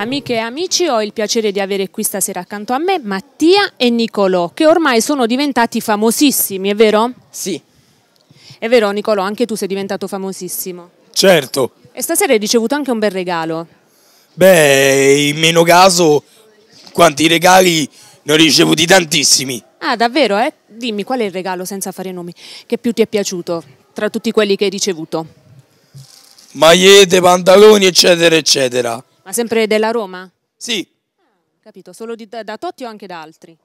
Amiche e amici, ho il piacere di avere qui stasera accanto a me Mattia e Nicolò, che ormai sono diventati famosissimi, è vero? Sì. È vero Nicolò, anche tu sei diventato famosissimo. Certo. E stasera hai ricevuto anche un bel regalo. Beh, in meno caso, quanti regali ne ho ricevuti tantissimi. Ah, davvero, eh? Dimmi, qual è il regalo, senza fare nomi, che più ti è piaciuto tra tutti quelli che hai ricevuto? Magliette, pantaloni, eccetera, eccetera. Ma sempre della Roma? Sì. capito, solo di, da, da Totti o anche da altri?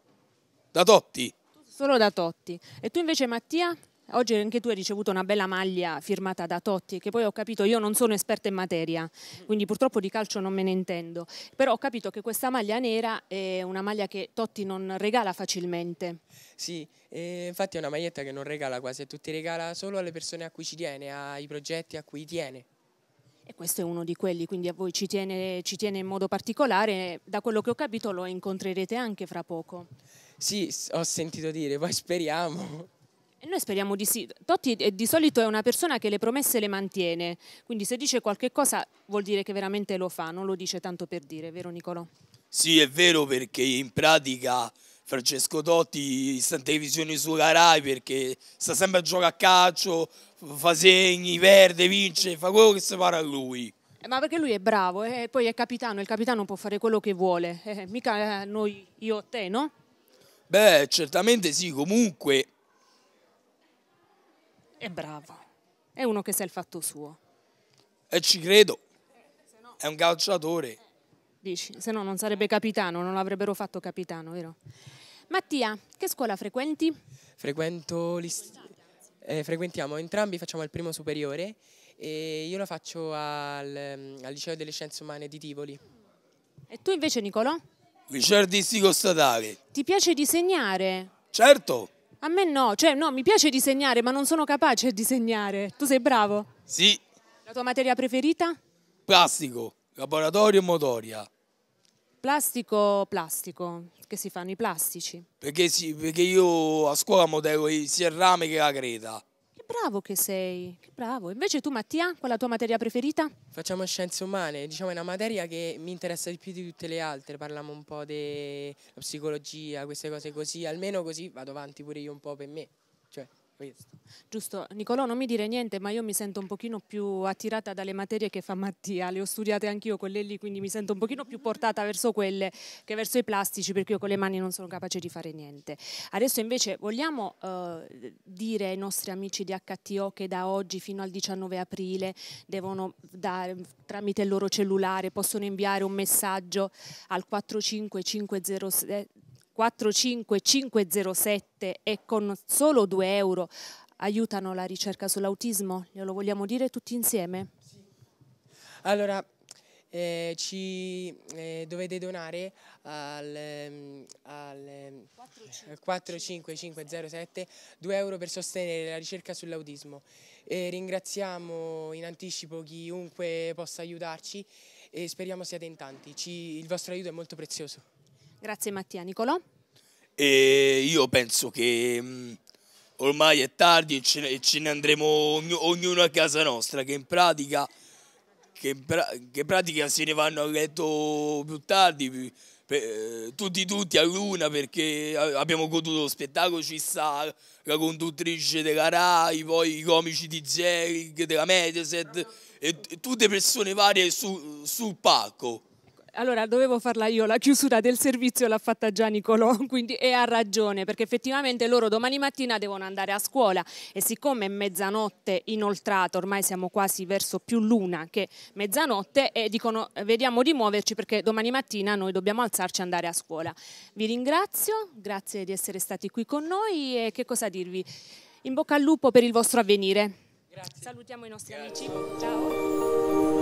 Da Totti. Solo da Totti. E tu invece Mattia? Oggi anche tu hai ricevuto una bella maglia firmata da Totti, che poi ho capito, io non sono esperta in materia, quindi purtroppo di calcio non me ne intendo, però ho capito che questa maglia nera è una maglia che Totti non regala facilmente. Sì, eh, infatti è una maglietta che non regala quasi a tutti, regala solo alle persone a cui ci tiene, ai progetti a cui tiene e questo è uno di quelli, quindi a voi ci tiene, ci tiene in modo particolare, da quello che ho capito lo incontrerete anche fra poco. Sì, ho sentito dire, poi speriamo. E noi speriamo di sì. Totti eh, di solito è una persona che le promesse le mantiene, quindi se dice qualche cosa vuol dire che veramente lo fa, non lo dice tanto per dire, vero Nicolò? Sì, è vero perché in pratica Francesco Dotti sta in televisione sulla Rai perché sta sempre a giocare a calcio, fa segni, perde, vince, fa quello che si pare a lui. Eh, ma perché lui è bravo eh? e eh? poi è capitano, il capitano può fare quello che vuole, eh, mica eh, noi, io te, no? Beh, certamente sì, comunque. È bravo, è uno che sa il fatto suo. E ci credo, è un calciatore. Dici, se no non sarebbe capitano, non l'avrebbero fatto capitano, vero? Mattia, che scuola frequenti? Frequento eh, frequentiamo entrambi, facciamo il primo superiore e io lo faccio al, al Liceo delle Scienze Umane di Tivoli. E tu invece Nicolò? Liceo artistico statale. Ti piace disegnare? Certo. A me no, cioè no, mi piace disegnare ma non sono capace di disegnare. Tu sei bravo? Sì. La tua materia preferita? Plastico, laboratorio e motoria. Plastico, plastico, che si fanno i plastici. Perché, sì, perché io a scuola modello sia il rame che la creta. Che bravo che sei, che bravo. Invece tu Mattia, qual è la tua materia preferita? Facciamo scienze umane, diciamo è una materia che mi interessa di più di tutte le altre. Parliamo un po' della psicologia, queste cose così, almeno così vado avanti pure io un po' per me. Cioè. Questo. Giusto, Nicolò non mi dire niente ma io mi sento un pochino più attirata dalle materie che fa Mattia, le ho studiate anch'io con lì quindi mi sento un pochino più portata verso quelle che verso i plastici perché io con le mani non sono capace di fare niente. Adesso invece vogliamo eh, dire ai nostri amici di HTO che da oggi fino al 19 aprile devono dare, tramite il loro cellulare possono inviare un messaggio al 45506 45507 e con solo 2 euro aiutano la ricerca sull'autismo? Glielo vogliamo dire tutti insieme? Sì. Allora, eh, ci eh, dovete donare al, ehm, al 45507 ehm, 2 euro per sostenere la ricerca sull'autismo. Eh, ringraziamo in anticipo chiunque possa aiutarci e speriamo siate in tanti. Ci, il vostro aiuto è molto prezioso. Grazie Mattia. Nicolò? E io penso che mh, mm, ormai è tardi e ce, e ce ne andremo ogn ognuno a casa nostra, che in pratica che, pra che pratica se ne vanno a letto più tardi, per, tutti tutti a luna perché abbiamo goduto lo spettacolo, ci sta la conduttrice della RAI, poi i comici di Zelig, della Mediaset e tutte persone varie su, sul palco. Allora, dovevo farla io, la chiusura del servizio l'ha fatta già Nicolò, quindi e ha ragione, perché effettivamente loro domani mattina devono andare a scuola e siccome è mezzanotte inoltrata, ormai siamo quasi verso più l'una che mezzanotte, e dicono vediamo di muoverci perché domani mattina noi dobbiamo alzarci e andare a scuola. Vi ringrazio, grazie di essere stati qui con noi e che cosa dirvi? In bocca al lupo per il vostro avvenire. Grazie. Salutiamo i nostri grazie. amici. Ciao.